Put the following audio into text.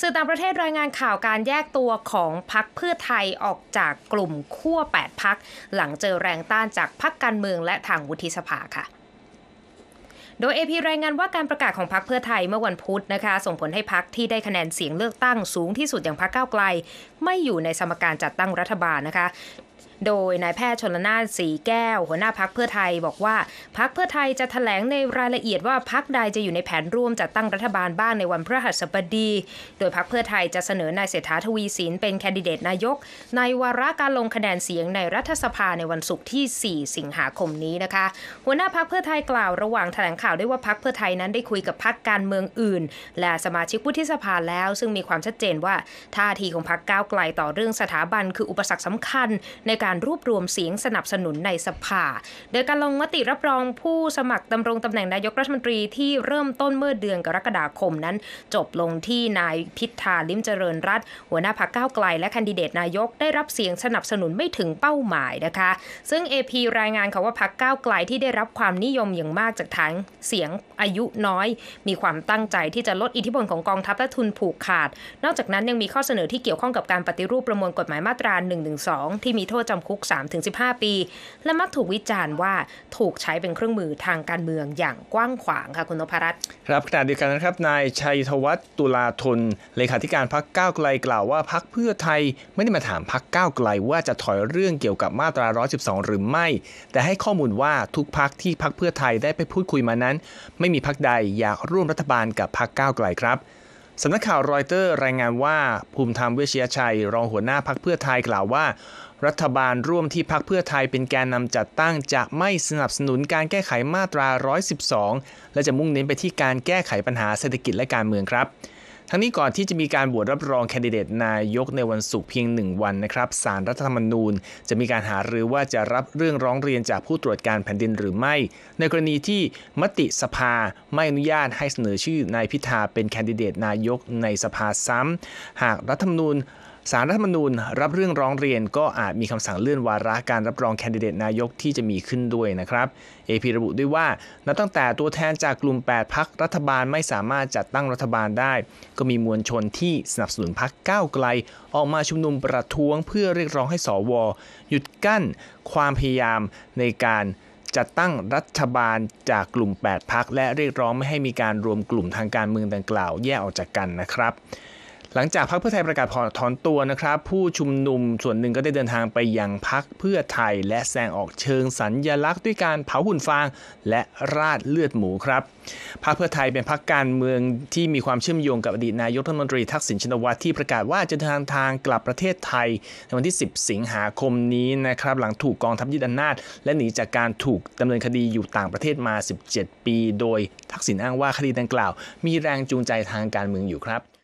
สื่อต่างประเทศรายงานข่าวการแยกตัวของพักเพื่อไทยออกจากกลุ่มขั้ว 8พัก หลังเจอแรงต้านจากพักการเมืองและทางวุฒิสภาค่ะ โดยเพีรายงานว่าการประกาศของพรรคเพื่อไทยเมื่อวันพุธนะคะส่งผลให้พรรคที่ได้คะแนนเสียงเลือกตั้งสูงที่สุดอย่างพรรคก้าวไกล ไม่อยู่ในสมการจัดตั้งรัฐบาลนะคะโดยนายแพทย์ชนละนานสีแก้ว หัวหน้าพักเพื่อไทยบอกว่าพักเพื่อไทยจะถแถลงในรายละเอียดว่าพักใดจะอยู่ในแผนร่วมจัดตั้งรัฐบาลบ้างในวันพฤหัสบดี โดยพักเพื่อไทยจะเสนอนายเศรษฐาทวีสินเป็นแคนดิเดตนายก ในวาระการลงคะแนนเสียงในรัฐสภาในวันศุกร์ที่ 4 สิงหาคมนี้นะคะ หัวหน้าพักเพื่อไทยกล่าวระหว่างถแถลงข่าวด้วยว่าพักเพื่อไทยนั้นได้คุยกับพักการเมืองอื่น และสมาชิกวุฒิสภาแล้ว ซึ่งมีความชัดเจนว่า ท่าทีของพักก้าวไกลต่อเรื่องสถาบันคืออุปสรรคสำคัญในการรวบรวมเสียงสนับสนุนในสภา โดยการลงมติรับรองผู้สมัครดำรงตำแหน่งนายกรัฐมนตรีที่เริ่มต้นเมื่อเดือนกรกฎาคมนั้น จบลงที่นายพิธาลิมเจริญรัตหัวหน้าพรรคก้าวไกลและคันดิเดตนายกได้รับเสียงสนับสนุนไม่ถึงเป้าหมายนะคะ ซึ่ง AP รายงานเขาว่าพรรคก้าวไกลที่ได้รับความนิยมอย่างมากจากฐานเสียงอายุน้อย มีความตั้งใจที่จะลดอิทธิพลของกองทัพและทุนผูกขาด นอกจากนั้นยังมีข้อเสนอที่เกี่ยวข้องกับการปฏิรูปประมวลกฎหมายมาตรา112ที่มีโทษจำคุก 3-15 ปี และมักถูกวิจารณ์ว่าถูกใช้เป็นเครื่องมือทางการเมืองอย่างกว้างขวางค่ะคุณนพรัตน์ครับขณะเดียวกันนะครับนายชัยธวัฒน์ตุลาธนเลขาธิการพรรคก้าวไกลกล่าวว่าพรรคเพื่อไทยไม่ได้มาถามพรรคก้าวไกล ว่าจะถอยเรื่องเกี่ยวกับมาตรา 112 หรือไม่ แต่ให้ข้อมูลว่าทุกพรรคที่พรรคเพื่อไทยได้ไปพูดคุยมานั้น ไม่มีพรรคใดอยากร่วมรัฐบาลกับพรรคก้าวไกลครับสำนักข่าวรอยเตอร์รายงานว่า ภูมิธรรมเวชยชัย รองหัวหน้าพักเพื่อไทยกล่าวว่า รัฐบาลร่วมที่พักเพื่อไทยเป็นแกนนำจัดตั้งจะไม่สนับสนุนการแก้ไขมาตรา 112 และจะมุ่งเน้นไปที่การแก้ไขปัญหาเศรษฐกิจและการเมืองครับทั้งนี้ก่อนที่จะมีการโหวตรับรองแคนดิเดตนายกในวันศุกร์เพียง 1 วันนะครับสารรัฐธรรมนูญจะมีการหาหรือว่าจะรับเรื่องร้องเรียนจากผู้ตรวจการแผ่นดินหรือไม่ ในกรณีที่มติสภา ไม่อนุญาตให้เสนอชื่อนายพิธาเป็นแคนดิเดตนายกในสภาซ้ำ หากรัฐธรรมนูญสารรัฐมนูญรับเรื่องร้องเรียนก็อาจมีคำสั่งเลื่อนวาระการรับรองแคนดิเดตนายกที่จะมีขึ้นด้วยนะครับ AP ระบุด้วยว่า นับตั้งแต่ตัวแทนจากกลุ่ม 8พัก รัฐบาลไม่สามารถจัดตั้งรัฐบาลได้ ก็มีมวลชนที่สนับสนุนพักก้าวไกล ออกมาชุมนุมประท้วง เพื่อเรียกร้องให้สวหยุดกั้นความพยายามในการจัดตั้งรัฐบาลจากกลุ่ม 8พักและเรียกร้องไม่ให้มีการรวมกลุ่มทางการเมืองดังกล่าว แยกออกจากกันนะครับหลังจากพักเพื่อไทยประกาศถอนตัวนะครับ ผู้ชุมนุมส่วนหนึ่งก็ได้เดินทางไปยังพักเพื่อไทยและแสดงออกเชิงสัญญลักษณ์ด้วยการเผาหุ่นฟางและราดเลือดหมูครับพักเพื่อไทยเป็นพักการเมืองที่มีความเชื่อมโยงกับอดีตนายกรัฐมนตรีทักษิณชินวัตรที่ประกาศว่าจะเดินทางกลับประเทศไทยในวันที่ 10 สิงหาคมนี้นะครับ หลังถูกกองทัพยึดอำนาจและหนีจากการถูกดำเนินคดีอยู่ต่างประเทศมา 17 ปี โดยทักษิณอ้างว่าคดีดังกล่าวมีแรงจูงใจทางการเมืองอยู่ครับ